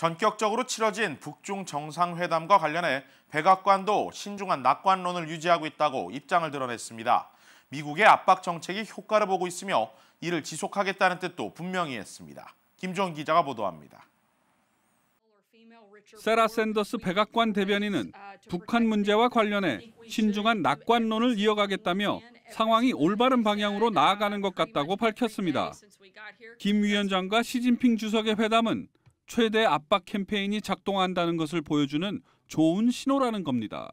전격적으로 치러진 북중 정상회담과 관련해 백악관도 신중한 낙관론을 유지하고 있다고 입장을 드러냈습니다. 미국의 압박 정책이 효과를 보고 있으며 이를 지속하겠다는 뜻도 분명히 했습니다. 김종 기자가 보도합니다. 세라 샌더스 백악관 대변인은 북한 문제와 관련해 신중한 낙관론을 이어가겠다며 상황이 올바른 방향으로 나아가는 것 같다고 밝혔습니다. 김 위원장과 시진핑 주석의 회담은 최대 압박 캠페인이 작동한다는 것을 보여주는 좋은 신호라는 겁니다.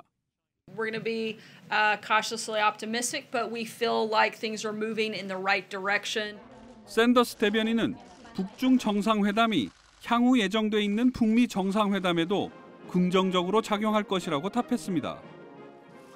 We're going to be uh, cautiously optimistic, but we feel like things are moving in the right direction. 샌더스 대변인은 북중 정상회담이 향후 예정돼 있는 북미 정상회담에도 긍정적으로 작용할 것이라고 답했습니다.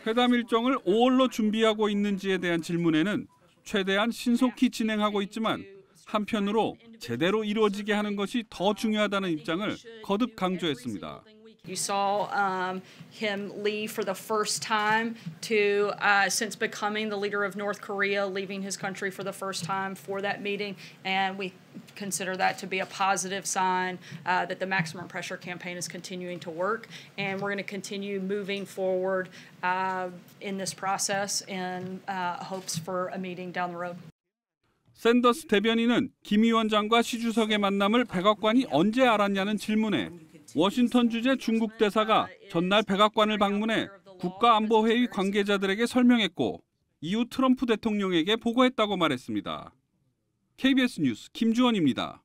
회담 일정을 5월로 준비하고 있는지에 대한 질문에는 최대한 신속히 진행하고 있지만 한편으로 제대로 이루어지게 하는 것이 더 중요하다는 입장을 거듭 강조했습니다. You saw um, him leave for the first time to uh, since becoming the leader of North Korea, leaving his country for the first time for that meeting, and we consider that to be a positive sign uh, that the maximum pressure campaign is continuing to work, and we're going to continue moving forward uh, in this process in uh, hopes for a meeting down the road. 샌더스 대변인은 김 위원장과 시 주석의 만남을 백악관이 언제 알았냐는 질문에 워싱턴 주재 중국 대사가 전날 백악관을 방문해 국가안보회의 관계자들에게 설명했고 이후 트럼프 대통령에게 보고했다고 말했습니다. KBS 뉴스 김주원입니다.